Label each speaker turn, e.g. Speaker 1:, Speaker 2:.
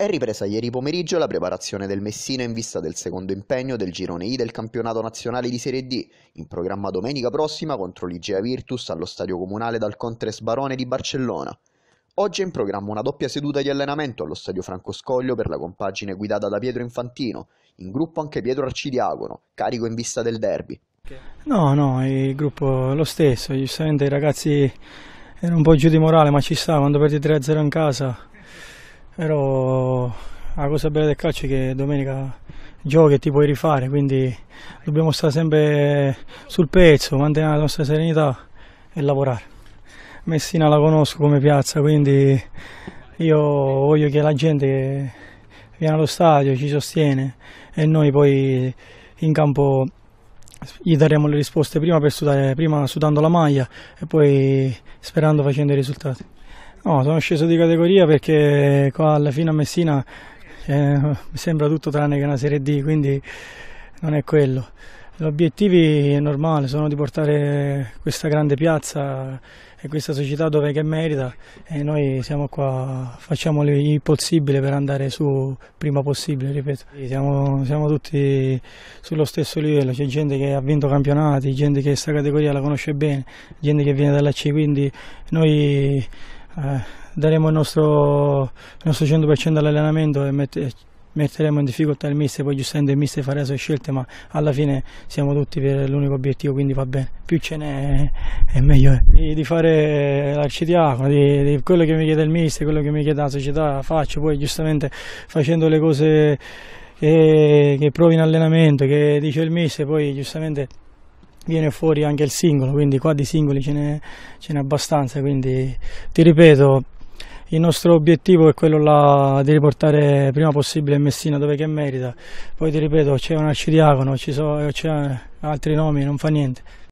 Speaker 1: È ripresa ieri pomeriggio la preparazione del Messina in vista del secondo impegno del girone I del campionato nazionale di Serie D, in programma domenica prossima contro l'Igea Virtus allo stadio comunale dal Contres Barone di Barcellona. Oggi è in programma una doppia seduta di allenamento allo stadio Franco Scoglio per la compagine guidata da Pietro Infantino, in gruppo anche Pietro Arcidiacono, carico in vista del derby.
Speaker 2: No, no, il gruppo è lo stesso, giustamente i ragazzi erano un po' giù di morale, ma ci sta, quando perdi 3-0 in casa però la cosa bella del calcio è che domenica giochi e ti puoi rifare, quindi dobbiamo stare sempre sul pezzo, mantenere la nostra serenità e lavorare. Messina la conosco come piazza, quindi io voglio che la gente che viene allo stadio ci sostiene e noi poi in campo gli daremo le risposte prima, sudare, prima sudando la maglia e poi sperando facendo i risultati. No, sono sceso di categoria perché qua alla fine a Messina eh, mi sembra tutto tranne che una Serie D, quindi non è quello. Gli obiettivi è normale, sono di portare questa grande piazza e questa società dove che merita e noi siamo qua, facciamo il possibile per andare su prima possibile, ripeto. Siamo, siamo tutti sullo stesso livello, c'è gente che ha vinto campionati, gente che questa categoria la conosce bene, gente che viene dalla C, quindi noi eh, daremo il nostro, il nostro 100% all'allenamento e mette, metteremo in difficoltà il mister, poi giustamente il mister farà le sue scelte, ma alla fine siamo tutti per l'unico obiettivo, quindi va bene, più ce n'è eh. è meglio è. Eh. Di, di fare l'arcidiacono, di, di quello che mi chiede il mister, quello che mi chiede la società, faccio, poi giustamente facendo le cose che, che provi in allenamento, che dice il mister, poi giustamente viene fuori anche il singolo, quindi qua di singoli ce n'è abbastanza, quindi ti ripeto il nostro obiettivo è quello là, di riportare prima possibile Messina dove che merita, poi ti ripeto c'è un arcidiacono, c'è altri nomi, non fa niente.